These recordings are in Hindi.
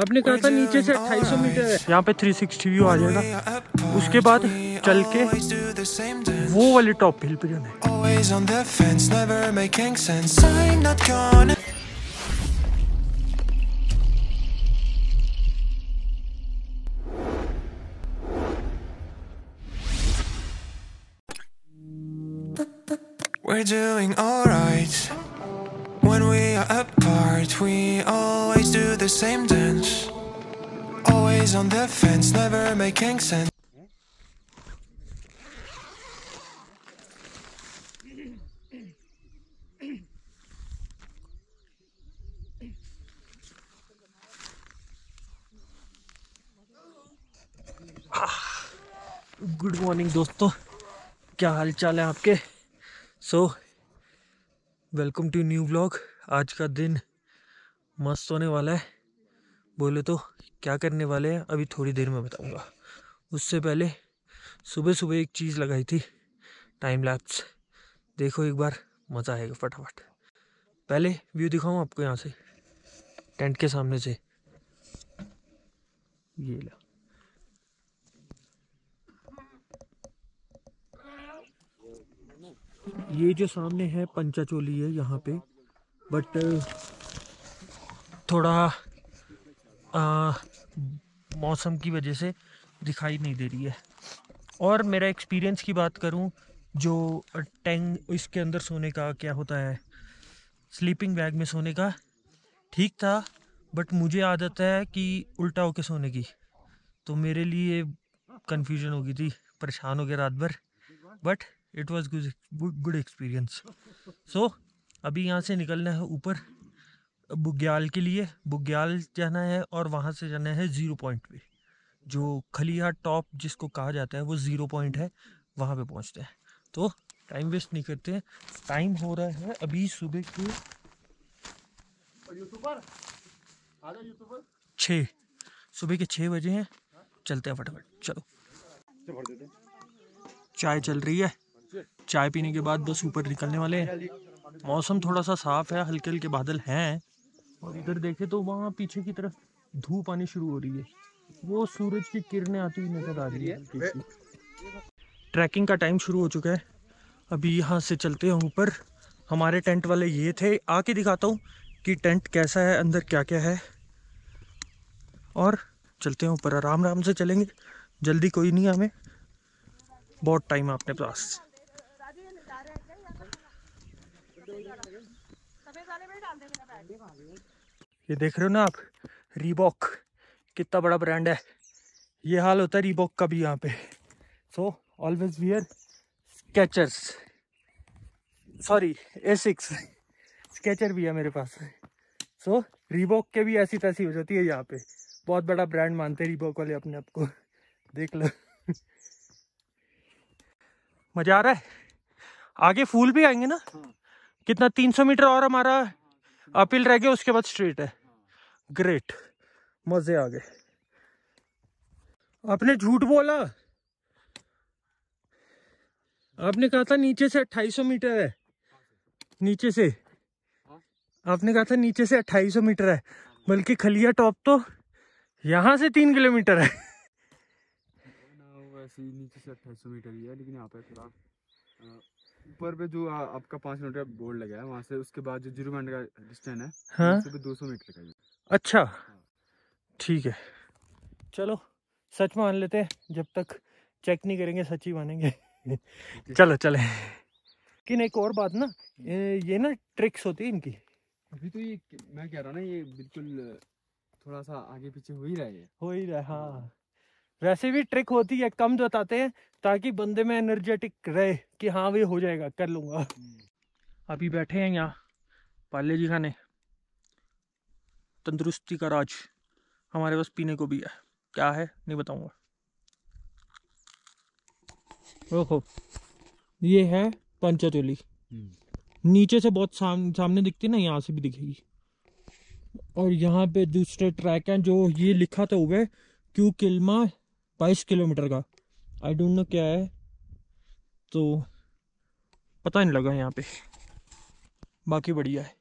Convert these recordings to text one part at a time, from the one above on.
आपने कहा था नीचे से 2800 हाँ, मीटर है यहाँ पे 360 व्यू आ जाएगा उसके बाद चल के वो वाले टॉप हिल पे जाना We're doing all right When we are apart we all always do the same dance. Always on the fence, never making sense. Good morning दोस्तों क्या हाल चाल है आपके so welcome to new blog आज का दिन मस्त होने वाला है बोले तो क्या करने वाले हैं अभी थोड़ी देर में बताऊंगा उससे पहले सुबह सुबह एक चीज़ लगाई थी टाइम लैप्स देखो एक बार मज़ा आएगा फटाफट पहले व्यू दिखाऊँ आपको यहाँ से टेंट के सामने से ये ला ये जो सामने है पंचाचोली है यहाँ पे बट थोड़ा मौसम की वजह से दिखाई नहीं दे रही है और मेरा एक्सपीरियंस की बात करूं जो टैंक इसके अंदर सोने का क्या होता है स्लीपिंग बैग में सोने का ठीक था बट मुझे आदत है कि उल्टा होके सोने की तो मेरे लिए कन्फ्यूजन हो गई थी परेशान हो गया रात भर but it was good good experience so अभी यहाँ से निकलना है ऊपर बुग्याल के लिए बुग्याल जाना है और वहाँ से जाना है ज़ीरो पॉइंट पे जो खलिया टॉप जिसको कहा जाता है वो ज़ीरो पॉइंट है वहाँ पे पहुँचते हैं तो टाइम वेस्ट नहीं करते टाइम हो रहा है अभी सुबह के छः सुबह के छः बजे हैं चलते हैं फटाफट चलो चाय चल रही है चाय पीने के बाद बस ऊपर निकलने वाले हैं मौसम थोड़ा सा साफ़ है हल्के हल्के बादल हैं और इधर देखे तो वहाँ पीछे की तरफ धूप आनी शुरू हो रही है वो सूरज की किरणें आती हुई नजर आ रही है ट्रैकिंग का टाइम शुरू हो चुका है अभी यहाँ से चलते हैं ऊपर हमारे टेंट वाले ये थे आके दिखाता हूँ कि टेंट कैसा है अंदर क्या क्या है और चलते हैं ऊपर आराम आराम से चलेंगे जल्दी कोई नहीं हमें बहुत टाइम है अपने पास ये देख रहे हो ना आप रीबॉक कितना बड़ा ब्रांड है ये हाल होता है रीबॉक का भी यहाँ पे so always wear Skechers sorry a six Skecher भी है मेरे पास सो so, रीबॉक के भी ऐसी तैसी हो जाती है यहाँ पे बहुत बड़ा ब्रांड मानते हैं रीबॉक वाले अपने आप को देख लो मजा आ रहा है आगे फूल भी आएंगे ना हाँ। कितना 300 मीटर और हमारा अपील रह गया उसके बाद स्ट्रीट है ग्रेट मजे आ गए आपने झूठ बोला आपने कहा था नीचे से 2800 मीटर है नीचे से आपने कहा था नीचे से 2800 मीटर है बल्कि खलिया टॉप तो यहाँ से तीन किलोमीटर है नीचे से 2800 मीटर ही है लेकिन यहाँ पे थोड़ा ऊपर पे जो आ, आपका पांच मीटर बोर्ड लगा है वहाँ से उसके बाद जो जीरो मीटर का डिस्टेंस है हाँ? दो सौ मीटर का अच्छा हाँ। ठीक है चलो सच मान लेते हैं जब तक चेक नहीं करेंगे सच ही मानेंगे चलो चले लेकिन एक और बात ना हम्म। ये ना ट्रिक्स होती है इनकी अभी तो ये मैं कह रहा हूँ ना ये बिल्कुल थोड़ा सा आगे पीछे हो ही रहा है हो ही रहा हाँ वैसे भी ट्रिक होती है कम जताते हैं ताकि बंदे में एनर्जेटिक रहे कि हाँ भाई हो जाएगा कर लूंगा हम्म। अभी बैठे हैं यहाँ पाले जी खाने तंदुरुस्ती का राज हमारे पास पीने को भी है क्या है नहीं बताऊंगा देखो ये है पंचतुली हम्म। नीचे से बहुत साम, सामने दिखती है ना यहाँ से भी दिखेगी और यहाँ पे दूसरे ट्रैक हैं जो ये लिखा तो हुआ है क्यू किल्मा बाईस किलोमीटर का आई डोंट नो क्या है तो पता नहीं लगा यहाँ पे बाकी बढ़िया है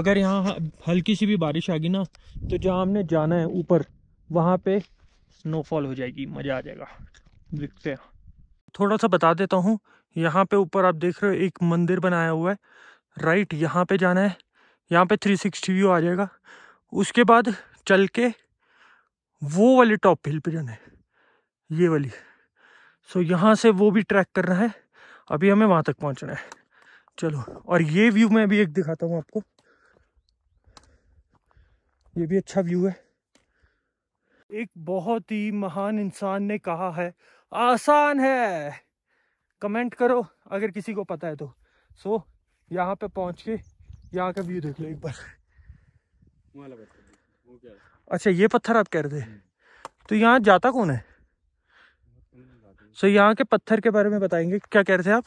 अगर यहाँ हल्की सी भी बारिश आ गई ना तो जहाँ हमने जाना है ऊपर वहाँ पे स्नोफॉल हो जाएगी मज़ा आ जाएगा दिखते हैं थोड़ा सा बता देता हूँ यहाँ पे ऊपर आप देख रहे हो एक मंदिर बनाया हुआ है राइट यहाँ पे जाना है यहाँ पे 360 व्यू आ जाएगा उसके बाद चल के वो वाली टॉप हिल पे जाना है ये वाली सो यहाँ से वो भी ट्रैक करना है अभी हमें वहाँ तक पहुँचना है चलो और ये व्यू मैं अभी एक दिखाता हूँ आपको ये भी अच्छा व्यू है एक बहुत ही महान इंसान ने कहा है आसान है कमेंट करो अगर किसी को पता है तो सो so, यहाँ पे पहुँच के यहाँ का व्यू देख लो एक बार अच्छा ये पत्थर आप कह रहे थे हम्म। तो यहाँ जाता कौन है सो यहाँ के पत्थर के बारे में बताएंगे क्या कह रहे थे आप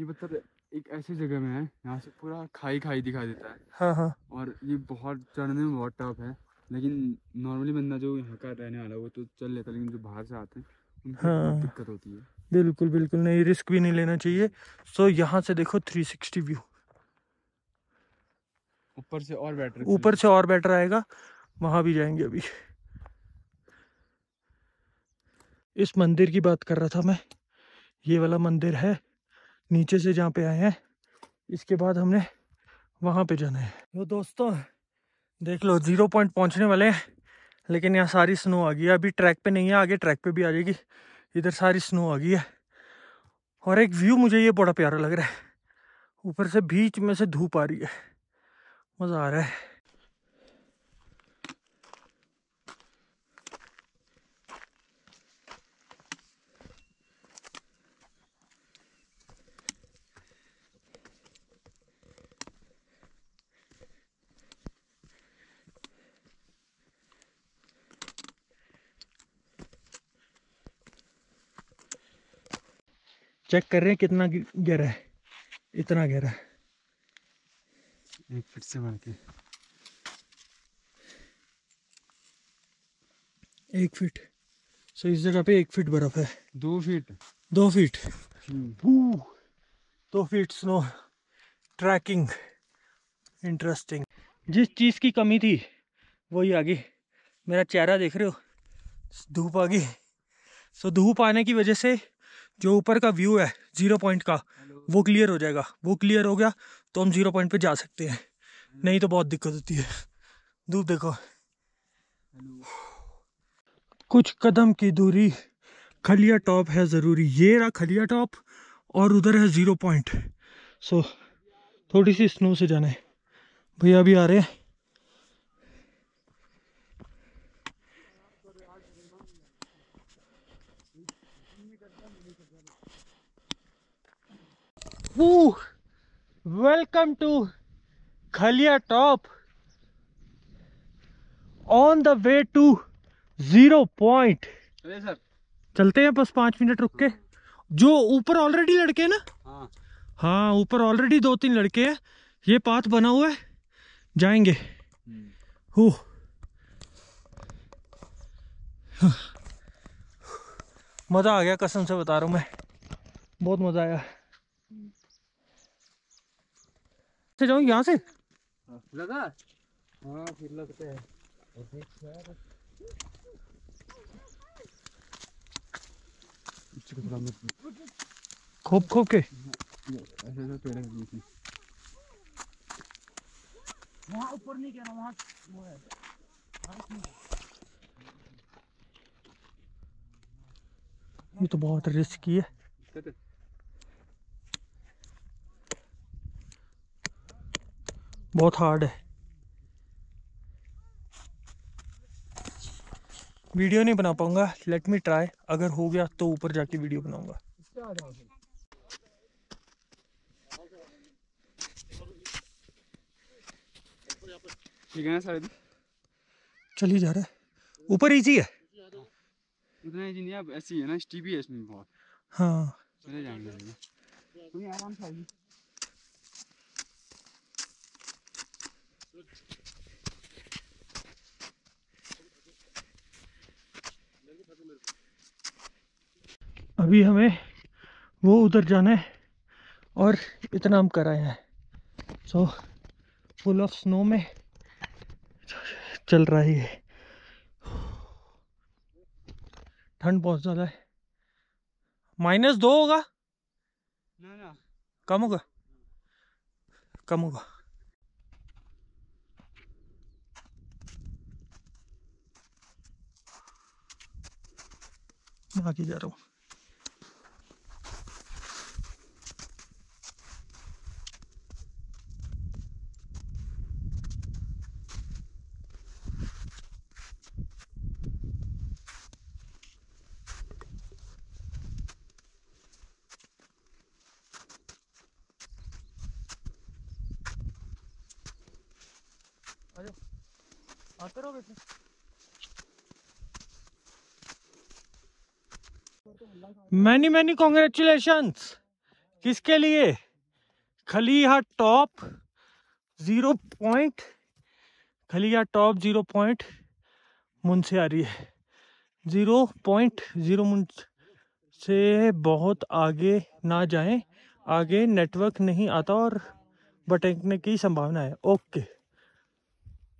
ये पत्थर एक ऐसी जगह में है यहाँ से पूरा खाई खाई दिखा देता है हाँ हाँ और ये बहुत चढ़ने में बहुत टफ है लेकिन नॉर्मली बंदा जो यहाँ का रहने वाला वो तो चल लेता लेकिन जो बाहर से आते हैं हाँ। दिक्कत होती है बिल्कुल बिल्कुल नहीं रिस्क भी नहीं लेना चाहिए सो यहाँ से देखो 360 व्यू ऊपर से और बेटर ऊपर से और बेटर आएगा वहाँ भी जाएंगे अभी इस मंदिर की बात कर रहा था मैं ये वाला मंदिर है नीचे से जहाँ पे आए हैं इसके बाद हमने वहाँ पे जाना है तो दोस्तों देख लो ज़ीरो पॉइंट पहुँचने वाले हैं लेकिन यहाँ सारी स्नो आ गई है अभी ट्रैक पे नहीं है आगे ट्रैक पे भी आ जाएगी इधर सारी स्नो आ गई है और एक व्यू मुझे ये बड़ा प्यारा लग रहा है ऊपर से बीच में से धूप आ रही है मज़ा आ रहा है चेक कर रहे हैं कितना गहरा है इतना गहरा एक फिट से मार के एक फीट सो इस जगह पे एक फीट बर्फ है दो फीट दो फीट हम्म। दो फीट स्नो ट्रैकिंग इंटरेस्टिंग जिस चीज़ की कमी थी वही आ गई मेरा चेहरा देख रहे हो धूप आ गई सो धूप आने की वजह से जो ऊपर का व्यू है ज़ीरो पॉइंट का वो क्लियर हो जाएगा वो क्लियर हो गया तो हम ज़ीरो पॉइंट पे जा सकते हैं नहीं तो बहुत दिक्कत होती है धूप देखो कुछ कदम की दूरी खलिया टॉप है ज़रूरी ये रहा खलिया टॉप और उधर है ज़ीरो पॉइंट सो थोड़ी सी स्नो से जाना है भैया अभी आ रहे हैं वू welcome to Khaliya top on the way to zero point sir चलते हैं बस पांच मिनट रुक के जो ऊपर ऑलरेडी लड़के हैं ना हाँ हाँ ऊपर ऑलरेडी दो तीन लड़के हैं ये पाथ बना हुआ है जाएंगे हो हम्म। मज़ा आ गया कसम से बता रहा हूँ मैं बहुत मज़ा आया से जाऊं यहाँ से लगा हाँ फिर लगता है खोप खोप के वहाँ ऊपर नहीं कह रहा वहाँ वो है ये तो बहुत रिस्की है बहुत हार्ड है वीडियो नहीं बना पाऊंगा लेट मी ट्राई अगर हो गया तो ऊपर जाके वीडियो बनाऊंगा ठीक है ना चली जा रहा है ऊपर इजी है इतना इजी नहीं है ऐसी है ना स्टीपी है इसमें बहुत हाँ चले जाएंगे आराम से अभी हमें वो उधर जाना है और इतना हम कर आए हैं सो फुल ऑफ स्नो में चल रहा है ठंड बहुत ज़्यादा है माइनस दो होगा ना ना कम होगा कम होगा आगे जा रहा हूँ आते रहो बेटे मैनी मैनी कॉन्ग्रेचुलेशंस किसके लिए हा टॉप ज़ीरो पॉइंट हा टॉप ज़ीरो पॉइंट मुन से आ रही है ज़ीरो पॉइंट ज़ीरो मुन से बहुत आगे ना जाएं आगे नेटवर्क नहीं आता और बटेंकने की संभावना है ओके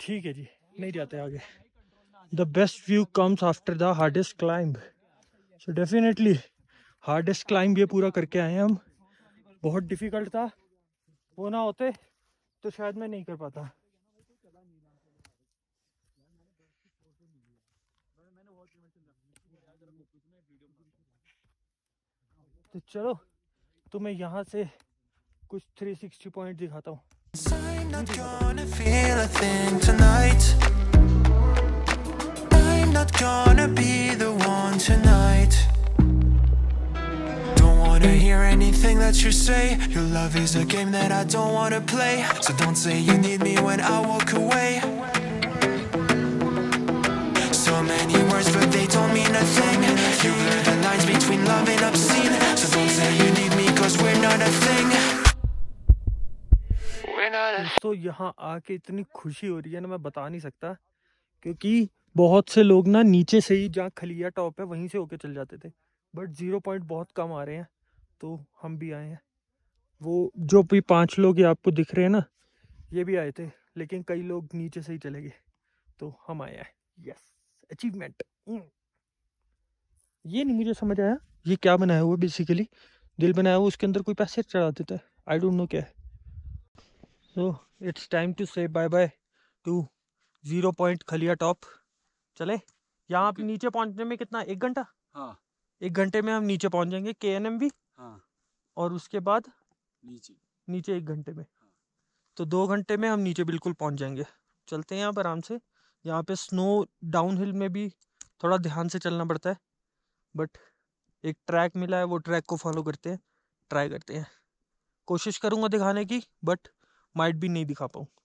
ठीक है जी नहीं जाते आगे the best view comes after the hardest climb so definitely hardest climb ये पूरा करके आए हैं हम बहुत डिफ़िकल्ट था वो ना होते तो शायद मैं नहीं कर पाता तो चलो तो मैं यहाँ से कुछ 360 पॉइंट दिखाता हूँ not gonna feel a thing tonight. I'm not gonna be the one tonight. Don't wanna hear anything that you say. Your love is a game that I don't wanna play. So don't say you need me when I walk away. So many words, but they don't mean a thing. You blur the lines between love and obscene. So don't say you need me, cause we're not a thing. दोस्तों यहाँ आके इतनी खुशी हो रही है ना मैं बता नहीं सकता क्योंकि बहुत से लोग ना नीचे से ही जहाँ खलिया टॉप है वहीं से होके चल जाते थे बट ज़ीरो पॉइंट बहुत कम आ रहे हैं तो हम भी आए हैं वो जो भी पांच लोग ये आपको दिख रहे हैं ना ये भी आए थे लेकिन कई लोग नीचे से ही चले गए तो हम आए हैं यस अचीवमेंट hmm. ये नहीं मुझे समझ आया ये क्या बनाया हुआ बेसिकली दिल बनाया हुआ उसके अंदर कोई पैसे चढ़ा देता है आई डोंट नो क्या है so it's time to say bye bye to zero point Khaliya top चले यहाँ okay. नीचे पहुँचने में कितना एक घंटा हाँ एक घंटे में हम नीचे पहुँच जाएंगे के एन एम भी हाँ और उसके बाद नीचे नीचे एक घंटे में हाँ। तो दो घंटे में हम नीचे बिल्कुल पहुँच जाएंगे चलते हैं यहाँ पर आराम से यहाँ पे स्नो डाउन हिल में भी थोड़ा ध्यान से चलना पड़ता है बट एक ट्रैक मिला है वो ट्रैक को फॉलो करते हैं ट्राई करते हैं कोशिश करूँगा दिखाने की बट माइट भी नहीं दिखा पाऊँ